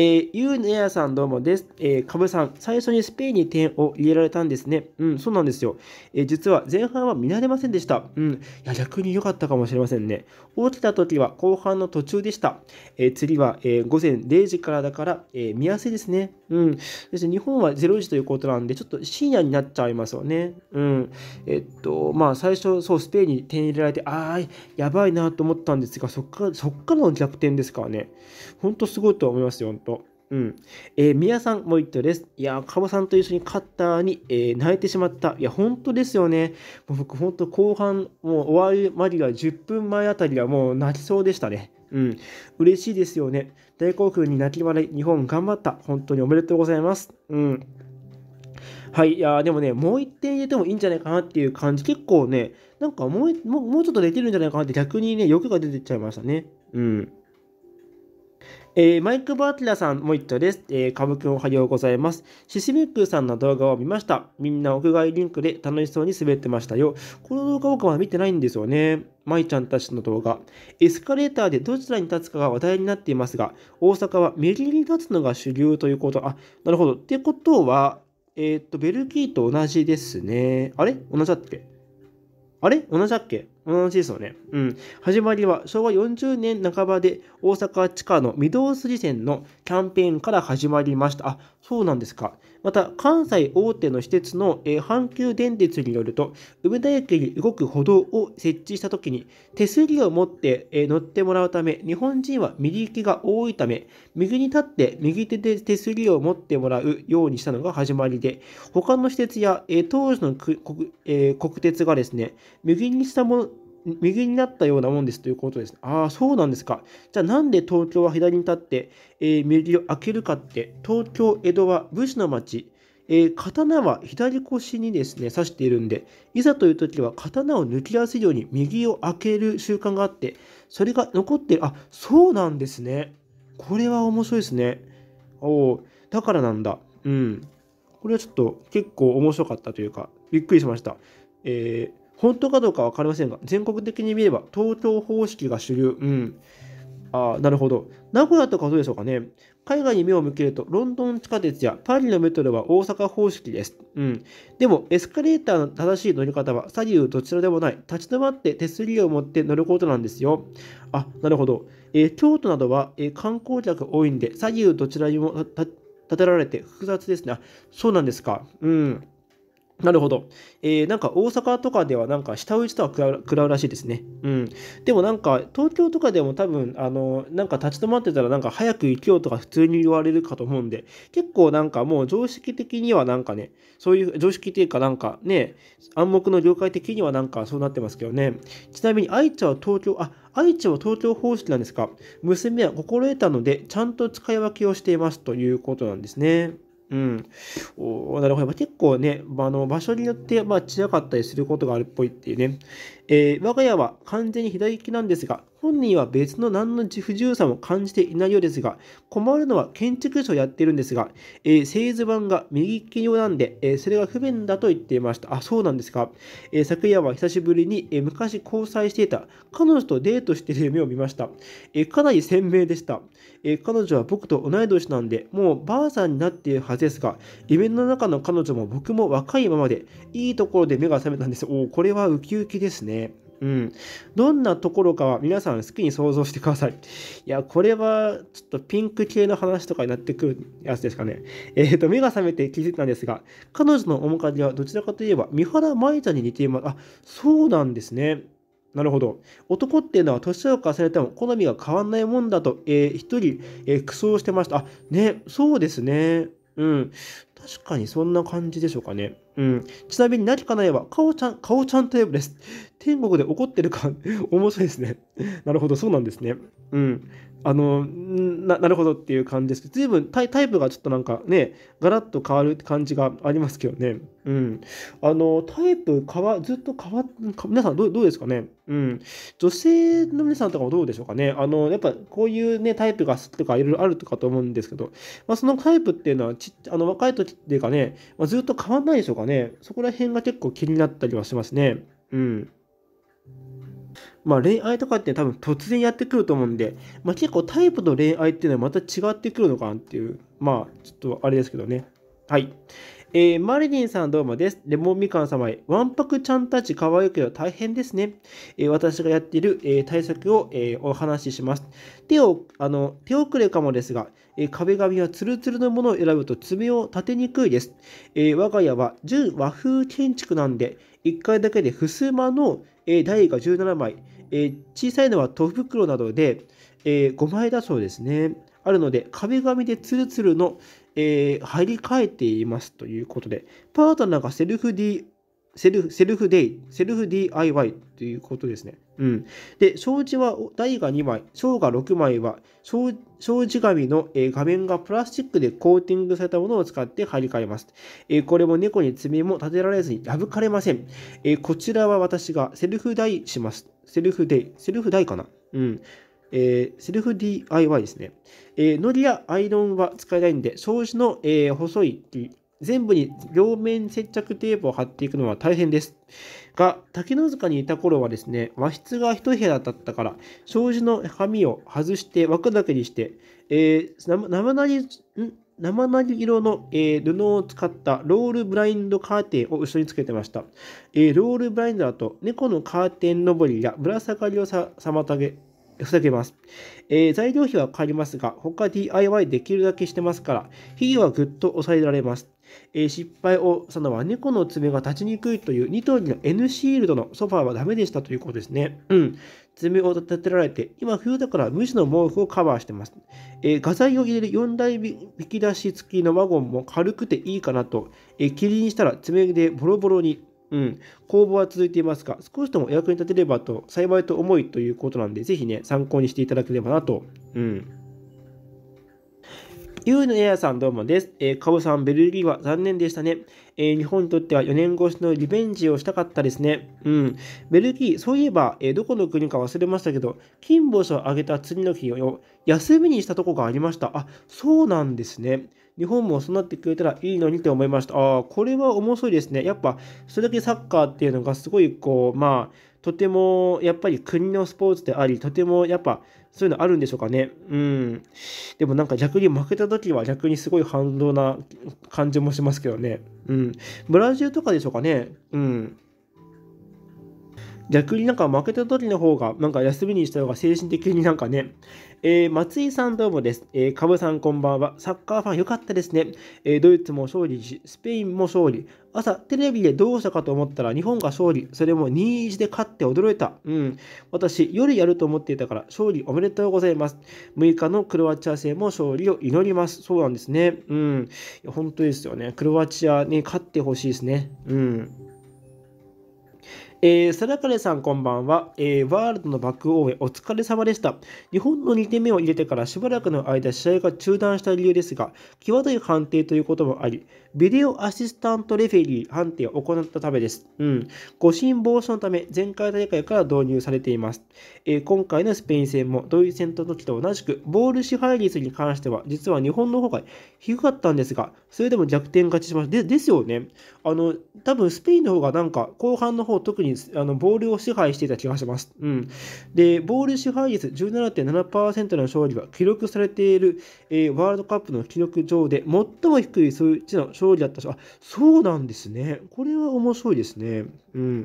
えー、ゆうねやさんどうもです。えー、かぶさん、最初にスペインに点を入れられたんですね。うん、そうなんですよ。えー、実は前半は見慣れませんでした。うん、いや、逆に良かったかもしれませんね。起きた時は後半の途中でした。え次は、え午前0時からだから、え見やすいですね。うん。そして日本は0時ということなんで、ちょっと深夜になっちゃいますよね。うん。えっと、まあ、最初、そう、スペインに点入れられて、あー、やばいなと思ったんですが、そっから、そっからの逆転ですからね。ほんとすごいと思いますよ。と。うん。えー、宮さん、もう一頭です。いやー、カさんと一緒にカッターに、えー、泣いてしまった。いや、本当ですよね。もう僕、本当後半、もう終わるまでが10分前あたりがもう泣きそうでしたね。うん。嬉しいですよね。大興奮に泣き笑い、日本頑張った。本当におめでとうございます。うん。はい、いやでもね、もう1点入れてもいいんじゃないかなっていう感じ、結構ね、なんかもうもうちょっと出てるんじゃないかなって逆にね、欲が出てっちゃいましたね。うん。えー、マイク・バーティラさんも言ったです。えー、かぶくんおはようございます。シシメックさんの動画を見ました。みんな屋外リンクで楽しそうに滑ってましたよ。この動画僕は見てないんですよね。イちゃんたちの動画。エスカレーターでどちらに立つかが話題になっていますが、大阪は右に立つのが主流ということ。あ、なるほど。ってことは、えー、っと、ベルギーと同じですね。あれ同じだっけあれ同じだっけ同じですよね。うん。始まりは昭和40年半ばで大阪地下の御堂筋線のキャンペーンから始まりました。あ、そうなんですか。また、関西大手の私鉄の、え阪急電鉄によると、梅田駅に動く歩道を設置したときに、手すりを持って、え乗ってもらうため、日本人は右利きが多いため、右に立って右手で手すりを持ってもらうようにしたのが始まりで、他の私鉄や、え当時の国,、国鉄がですね、右にしたもの右になったようなもんですということです。ああ、そうなんですか。じゃあなんで東京は左に立って、えー、右を開けるかって、東京、江戸は武士の町、えー、刀は左腰にですね、刺しているんで、いざという時は刀を抜きやすいように右を開ける習慣があって、それが残ってる。あ、そうなんですね。これは面白いですね。おお、だからなんだ。うん。これはちょっと結構面白かったというか、びっくりしました。えー本当かどうか分かりませんが、全国的に見れば東京方式が主流。うん。ああ、なるほど。名古屋とかどうでしょうかね。海外に目を向けると、ロンドン地下鉄やパリのメトロは大阪方式です。うん。でも、エスカレーターの正しい乗り方は左右どちらでもない、立ち止まって手すりを持って乗ることなんですよ。あ、なるほど。えー、京都などは、えー、観光客多いんで、左右どちらにも立てられて複雑ですね。そうなんですか。うん。なるほど。えー、なんか大阪とかではなんか下打ちとは食らうらしいですね。うん。でもなんか東京とかでも多分、あの、なんか立ち止まってたらなんか早く行きようとか普通に言われるかと思うんで、結構なんかもう常識的にはなんかね、そういう常識っていうかなんかね、暗黙の了解的にはなんかそうなってますけどね。ちなみに愛知は東京、あ、愛知は東京方式なんですか。娘は心得たのでちゃんと使い分けをしていますということなんですね。うん。おなるほど。結構ね、あの場所によってまあ散らかったりすることがあるっぽいっていうね。えー、我が家は完全に左利きなんですが、本人は別の何の不自由さも感じていないようですが、困るのは建築士をやっているんですが、えー、製図版が右利き用なんで、えー、それが不便だと言っていました。あ、そうなんですか。えー、昨夜は久しぶりに、え昔交際していた彼女とデートしている夢を見ました。えかなり鮮明でした、え彼女は僕と同い年なんで、もうばあさんになっているはずですが、夢の中の彼女も僕も若いままで、いいところで目が覚めたんです。おお、これはウキウキですね。うん、どんなところかは皆さん好きに想像してください。いや、これはちょっとピンク系の話とかになってくるやつですかね。えっ、ー、と、目が覚めて気づいたんですが、彼女の面影はどちらかといえば、三原舞ちゃんに似ています。あ、そうなんですね。なるほど。男っていうのは年を重ねても好みが変わんないもんだと、えー、一人、えー、苦想してました。あ、ね、そうですね。うん。確かにそんな感じでしょうかね。うん、ちなみに何かな絵は、かおちゃん、かおちゃんと絵ぶです。天国で怒ってるか、面白いですね。なるほど、そうなんですね。うん。あのなるほどっていう感じですけど随分タイタイプがちょっとなんかねガラッと変わるって感じがありますけどねうんあのタイプ変わずっと変わっ皆さんどうですかねうん女性の皆さんとかもどうでしょうかねあのやっぱこういうねタイプが好きとかいろいろあるとかと思うんですけど、まあ、そのタイプっていうのはちあの若い時っていうかね、まあ、ずっと変わんないでしょうかねそこら辺が結構気になったりはしますねうんまあ、恋愛とかって多分突然やってくると思うんで、まあ、結構タイプの恋愛っていうのはまた違ってくるのかなっていう、まあ、ちょっとあれですけどね。はい。えー、マリリンさんどうもです。レモンみかん様へ。わんぱくちゃんたち可愛いけど大変ですね。えー、私がやっている、えー、対策を、えお話しします。手を、あの、手遅れかもですが、え壁紙はツルツルのものを選ぶと爪を立てにくいです。え我が家は純和風建築なんで、1回だけでふすまの、え台が17枚、え小さいのは戸袋などで、え5枚だそうですね。あるので、壁紙でツルツルの、えー、入り替えていますということで、パートナーがセルフ D、セルフ、セルフデイ、セルフ DIY ということですね。うん、で、障子は台が2枚、章が6枚は障、子紙の、えー、画面がプラスチックでコーティングされたものを使って張り替えます。えー、これも猫に爪も立てられずに破かれません。えー、こちらは私がセルフ台します。セルフデイ、セルフ台かなうん。えー、セルフ DIY ですね。えー、ノリやアイロンは使えないんで、障子の、えー、細い全部に両面接着テープを貼っていくのは大変です。が、竹の塚にいた頃はですね、和室が一部屋だったから、障子の紙を外して枠だけにして、えー、生なり、生なり色の、えー、布を使ったロールブラインドカーテンを後ろにつけてました。えー、ロールブラインドだと猫のカーテンぼりやぶら下がりを妨げ防げます、えー、材料費は変わりますが、他 DIY できるだけしてますから、費用はぐっと抑えられます。え失敗をしたのは猫の爪が立ちにくいという2トリの N シールドのソファーはダメでしたということですね。うん。爪を立てられて、今冬だから無視の毛布をカバーしてます。えー、画材を入れる4台引き出し付きのワゴンも軽くていいかなと、えー、切りにしたら爪でボロボロに。うん、公募は続いていますが、少しでもお役に立てればと、幸いと思いということなんで、ぜひね、参考にしていただければなと。うんゆうのややさんどうもです。えー、カボさん、ベルギーは残念でしたね。えー、日本にとっては4年越しのリベンジをしたかったですね。うん。ベルギー、そういえば、えー、どこの国か忘れましたけど、金星を挙げた次の日を休みにしたとこがありました。あ、そうなんですね。日本もそうなってくれたらいいのにって思いました。ああ、これは面白いですね。やっぱ、それだけサッカーっていうのがすごい、こう、まあ、とてもやっぱり国のスポーツであり、とてもやっぱそういうのあるんでしょうかね。うん。でもなんか逆に負けた時は逆にすごい反動な感じもしますけどね。うん。ブラジルとかでしょうかね。うん。逆になんか負けた時の方が、なんか休みにした方が精神的になんかね、えー、松井さんどうもです。えー、カブさんこんばんは。サッカーファンよかったですね。えー、ドイツも勝利し、スペインも勝利。朝、テレビでどうしたかと思ったら日本が勝利。それも2 1で勝って驚いた。うん。私、夜やると思っていたから、勝利おめでとうございます。6日のクロアチア戦も勝利を祈ります。そうなんですね。うん。本当ですよね。クロアチアに勝ってほしいですね。うん。えー、サラカレさんこんばんは、えー、ワールドのバックー援お疲れ様でした。日本の2点目を入れてからしばらくの間試合が中断した理由ですが、際どい判定ということもあり、ビデオアシスタントレフェリー判定を行ったためです。うん。誤信防止のため、前回大会から導入されています。えー、今回のスペイン戦もドイツ戦の時と同じく、ボール支配率に関しては、実は日本の方が低かったんですが、それでも弱点勝ちしました。でですよね。あの、多分スペインの方がなんか、後半の方、特ににあのボールを支配していた気がします。うん、で、ボール支配率17.7%の勝利は記録されている、えー、ワールドカップの記録上で最も低い数値の勝利だったし、あ、そうなんですね。これは面白いですね。うん。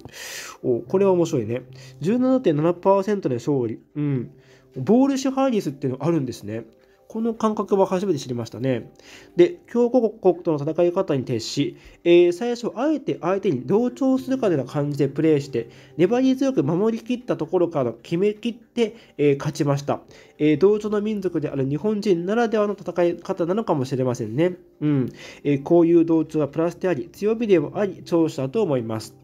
お、これは面白いね。17.7%の勝利。うん。ボール支配率っていうのあるんですね。この感覚は初めて知りましたね。で、強豪国との戦い方に徹し、えー、最初、あえて相手に同調するかのような感じでプレーして、粘り強く守りきったところから決めきって、えー、勝ちました、えー、同調の民族である日本人ならではの戦い方なのかもしれませんね。うん。えこういう同調はプラスであり、強みでもあり、長所だと思います。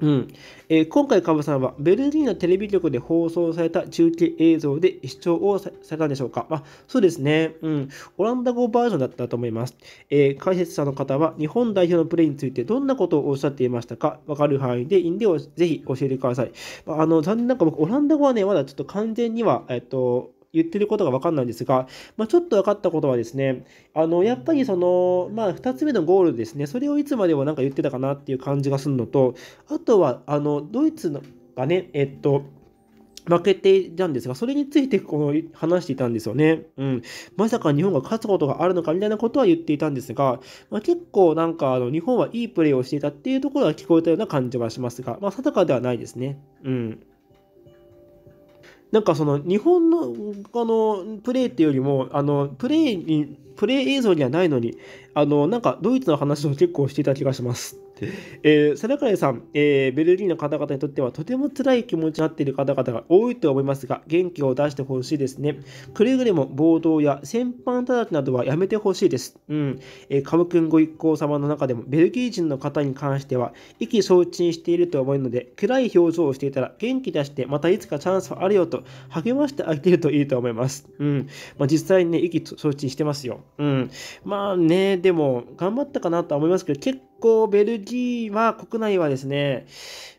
うんえー、今回、カブさんはベルギーのテレビ局で放送された中継映像で視聴をされたんでしょうかあそうですね、うん。オランダ語バージョンだったと思います、えー、解説者の方は日本代表のプレーについてどんなことをおっしゃっていましたかわかる範囲でいいんでぜひ教えてください。まあ、あの残念ながら僕、オランダ語はね、まだちょっと完全には、えっと、言ってることが分かんないんですが、まあ、ちょっと分かったことはですね、あのやっぱりその、まあ、2つ目のゴールですね、それをいつまでもなんか言ってたかなっていう感じがするのと、あとはあのドイツのがね、えっと、負けていたんですが、それについてこの話していたんですよね。うん。まさか日本が勝つことがあるのかみたいなことは言っていたんですが、まあ、結構なんかあの日本はいいプレーをしていたっていうところは聞こえたような感じはしますが、まあ定かではないですね。うん。なんかその日本のあのプレーっていうよりもあのプレーにプレー映像にはないのにあのなんかドイツの話を結構していた気がします。えー、皿倉さん、えー、ベルギーの方々にとってはとても辛い気持ちになっている方々が多いと思いますが、元気を出してほしいですね。くれぐれも暴動や戦犯叩きなどはやめてほしいです。うん。えー、カム君ご一行様の中でも、ベルギー人の方に関しては、意気消沈していると思うので、暗い表情をしていたら、元気出して、またいつかチャンスはあるよと、励ましてあげるといいと思います。うん。まあ、実際にね、意気消沈してますよ。うん。まあね、でも、頑張ったかなとは思いますけど、結構コ、ベルギーは国内はですね、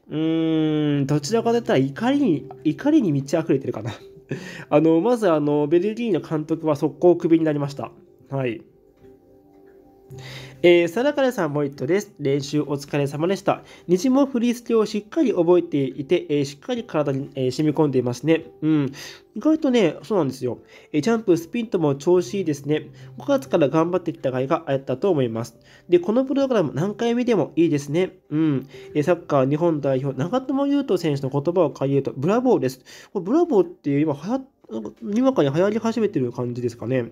うーん、どちらかといったら怒りに、怒りに満ち溢れてるかな あの、まずあの、ベルギーの監督は速攻クビになりました。はい。えー、サラカレさんもいっとです。練習お疲れ様でした。虹も振り付けをしっかり覚えていて、えー、しっかり体に、えー、染み込んでいますね。うん。意外とね、そうなんですよ。えジャンプ、スピンとも調子いいですね。5月から頑張ってきた甲斐があったと思います。で、このプログラム何回見てもいいですね。うん。えサッカー日本代表、長友佑都選手の言葉を借りると、ブラボーです。これブラボーっていう今流行ってなんかにわかに流行り始めてる感じですかね。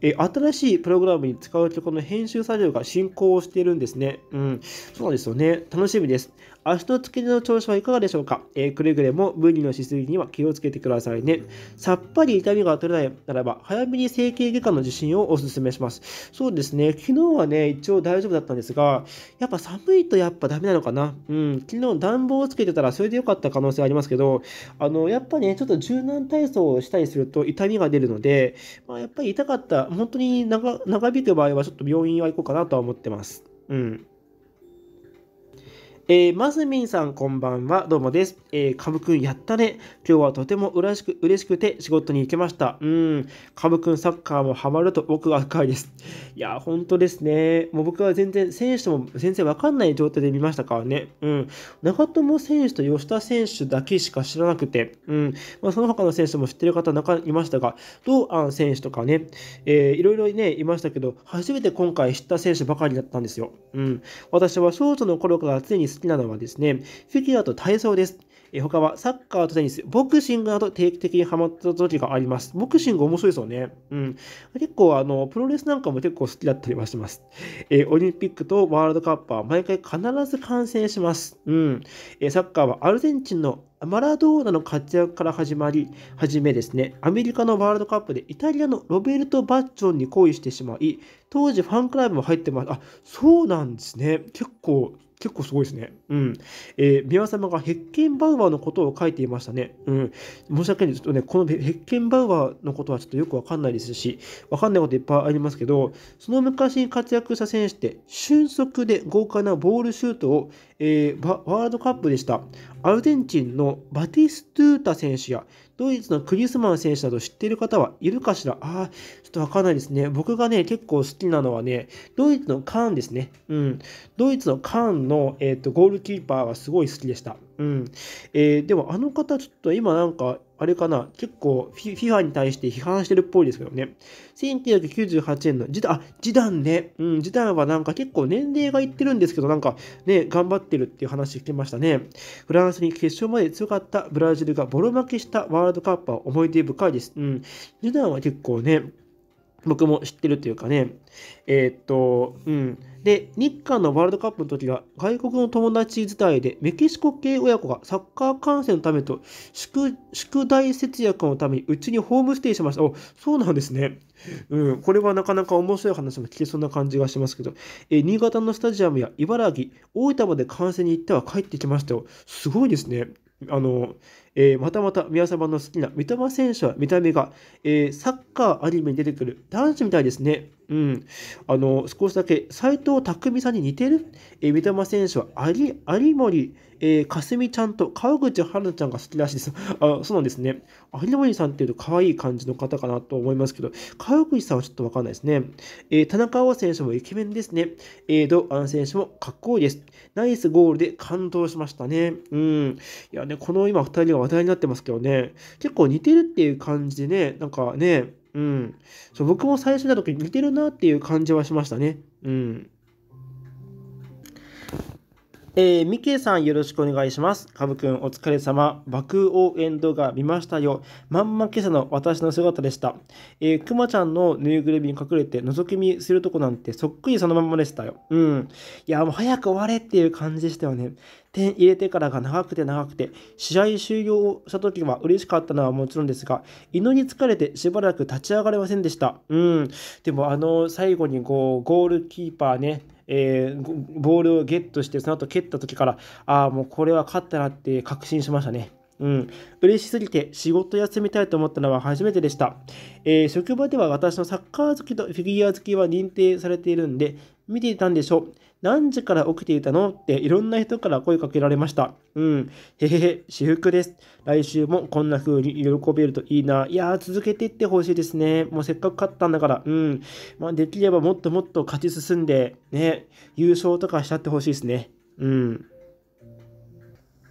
え新しいプログラムに使う曲の編集作業が進行してるんですね。うん、そうなんですよね。楽しみです。足の付け根の調子はいかがでしょうか、えー、くれぐれも無理のしすぎには気をつけてくださいね。さっぱり痛みが取れないならば、早めに整形外科の受診をお勧めします。そうですね、昨日はね、一応大丈夫だったんですが、やっぱ寒いとやっぱダメなのかな。うん、昨日暖房をつけてたらそれで良かった可能性ありますけど、あの、やっぱね、ちょっと柔軟体操をしたりすると痛みが出るので、まあ、やっぱり痛かった、本当に長引く場合はちょっと病院は行こうかなとは思ってます。うん。えー、マスミンさんこんばんは、どうもです。えー、株くんやったね。今日はとても嬉しく、嬉しくて仕事に行けました。うん、株くんサッカーもハマると僕は深いです。いや、本当ですね。もう僕は全然、選手とも全然わかんない状態で見ましたからね。うん、長友選手と吉田選手だけしか知らなくて、うん、まあ、その他の選手も知ってる方中にいましたが、堂安選手とかね、えー、いろいろね、いましたけど、初めて今回知った選手ばかりだったんですよ。うん、私は少女の頃から常に好きなのはですね、フィギュアと体操です。え他はサッカーとテニス、ボクシングなど定期的にハマった時があります。ボクシング面白いですよね。うん。結構、あの、プロレスなんかも結構好きだったりはします。えオリンピックとワールドカップは毎回必ず観戦します。うん。えサッカーはアルゼンチンのマラドーナの活躍から始まり、はじめですね、アメリカのワールドカップでイタリアのロベルト・バッチョンに恋してしまい、当時ファンクラブも入ってます。あ、そうなんですね。結構結構すごいですね。うん。えー、輪様がヘッケンバウアーのことを書いていましたね。うん。申し訳ないです。ちょっとね、このヘッケンバウアーのことはちょっとよくわかんないですし、わかんないこといっぱいありますけど、その昔に活躍した選手って、俊足で豪華なボールシュートを、えー、ワールドカップでした。アルゼンチンのバティストゥータ選手や、ドイツのクリスマン選手など知っている方はいるかしらああ、ちょっとわかんないですね。僕がね、結構好きなのはね、ドイツのカーンですね。うん。ドイツのカーンの、えーと、とゴールキーパーがすごい好きでした。うん。えー、でもあの方、ちょっと今なんか、あれかな、結構 FIFA に対して批判してるっぽいですけどね。1998年の、時ダあ、ジダンね。うん、ジダンはなんか結構年齢がいってるんですけど、なんかね、頑張ってるっていう話聞きましたね。フランスに決勝まで強かったブラジルがボロ負けしたワールドカップは思い出深いです。うん。ジダンは結構ね、僕も知ってるというかね、えー、っと、うん。で、日韓のワールドカップの時は、外国の友達伝いで、メキシコ系親子がサッカー観戦のためと宿、宿題節約のために、うちにホームステイしました。お、そうなんですね。うん、これはなかなか面白い話も聞けそうな感じがしますけど、え新潟のスタジアムや茨城、大分まで観戦に行っては帰ってきましたよ。すごいですね。あの、えー、またまた宮様の好きな三笘選手は見た目が、えー、サッカーアニメに出てくる男子みたいですね。うん、あの少しだけ斎藤工さんに似てる、えー、三笘選手は有有森、えー、かすみちゃんと川口春奈ちゃんが好きらしいです。あそうなんですね。有森さんっていうと可愛い感じの方かなと思いますけど、川口さんはちょっと分かんないですね。えー、田中碧選手もイケメンですね。えー、ドアン選手もかっこいいです。ナイスゴールで感動しましたね。うん。いやね、この今2人が話題になってますけどね、結構似てるっていう感じでね、なんかね、うん。そう僕も最初見た時似てるなっていう感じはしましたね。うん。えー、ミケさんよろしくお願いします。カブくんお疲れ様。爆応援動画見ましたよ。まんま今朝の私の姿でした。えー、くまちゃんのぬいぐるみに隠れて覗き見するとこなんてそっくりそのまんまでしたよ。うん。いや、もう早く終われっていう感じでしたよね。点入れてからが長くて長くて、試合終了した時は嬉しかったのはもちろんですが、祈り疲れてしばらく立ち上がれませんでした。うん。でもあの、最後にこう、ゴールキーパーね、えー、ボールをゲットして、その後蹴った時から、ああ、もうこれは勝ったなって確信しましたね。うん、嬉しすぎて仕事休みたいと思ったのは初めてでした、えー、職場では私のサッカー好きとフィギュア好きは認定されているんで見ていたんでしょう何時から起きていたのっていろんな人から声かけられました。うん。へへへ、私服です。来週もこんな風に喜べるといいな。いやー、続けていってほしいですね。もうせっかく勝ったんだから。うん。まあ、できればもっともっと勝ち進んで、ね、優勝とかしちゃってほしいですね。うん。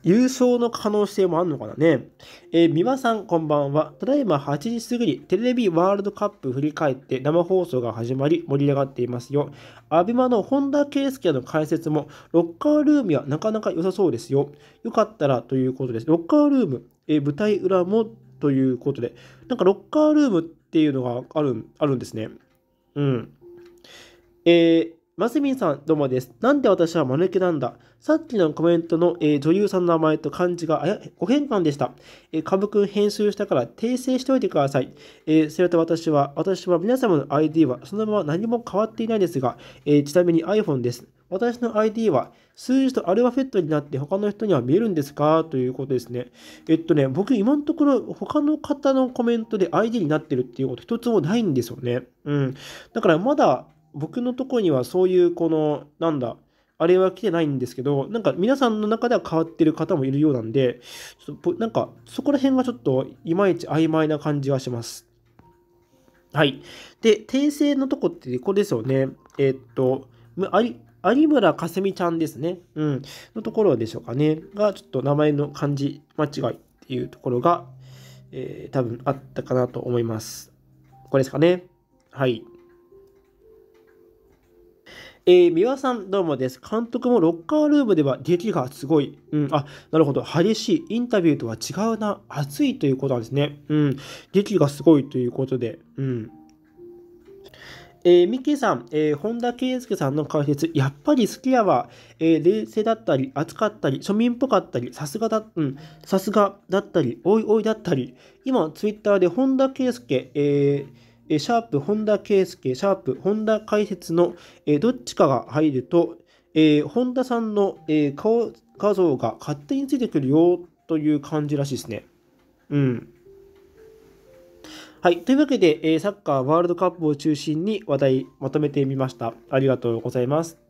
優勝の可能性もあるのかなね。えー、美和さん、こんばんは。ただいま8時過ぎにテレビワールドカップ振り返って生放送が始まり盛り上がっていますよ。アビマの本田圭佑の解説も、ロッカールームはなかなか良さそうですよ。よかったらということです。ロッカールーム、えー、舞台裏もということで、なんかロッカールームっていうのがあるあるんですね。うん。えーマスミンさん、どうもです。なんで私は間抜けなんださっきのコメントの、えー、女優さんの名前と漢字がご変換でした。えー、株君編集したから訂正しておいてください。えー、それと私は、私は皆様の ID はそのまま何も変わっていないですが、えー、ちなみに iPhone です。私の ID は数字とアルファベットになって他の人には見えるんですかということですね。えっとね、僕今のところ他の方のコメントで ID になってるっていうこと一つもないんですよね。うん。だからまだ僕のとこにはそういうこの、なんだ、あれは来てないんですけど、なんか皆さんの中では変わってる方もいるようなんで、ちょっとなんかそこら辺がちょっといまいち曖昧な感じはします。はい。で、訂正のとこってこれですよね。えー、っと、有村架純ちゃんですね。うん。のところでしょうかね。が、ちょっと名前の漢字間違いっていうところが、えー、多分あったかなと思います。これですかね。はい。えー、三輪さん、どうもです。監督もロッカールームでは激がすごい。うん、あ、なるほど。激しい。インタビューとは違うな。熱いということなんですね。うん、激がすごいということで。うん。えー、ミッキーさん、えー、本田圭佑さんの解説、やっぱり好きやわ。えー、冷静だったり、熱かったり、庶民っぽかったり、さすがだ、うん、さすがだったり、おいおいだったり、今、ツイッターで本田圭佑、えーえシャープ本田圭佑、シャープ本田解説の、えどっちかが入ると、え本田さんの、え顔画像が勝手についてくるよという感じらしいですね。うん。はい。というわけで、えサッカーワールドカップを中心に話題まとめてみました。ありがとうございます。